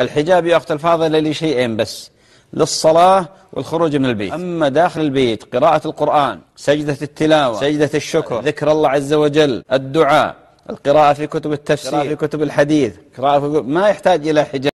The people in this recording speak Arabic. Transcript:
الحجاب يا أخت الفاضلة لشيئين بس للصلاة والخروج من البيت أما داخل البيت قراءة القرآن سجدة التلاوة سجدة الشكر ذكر الله عز وجل الدعاء القراءة في كتب التفسير في كتب الحديث ما يحتاج إلى حجاب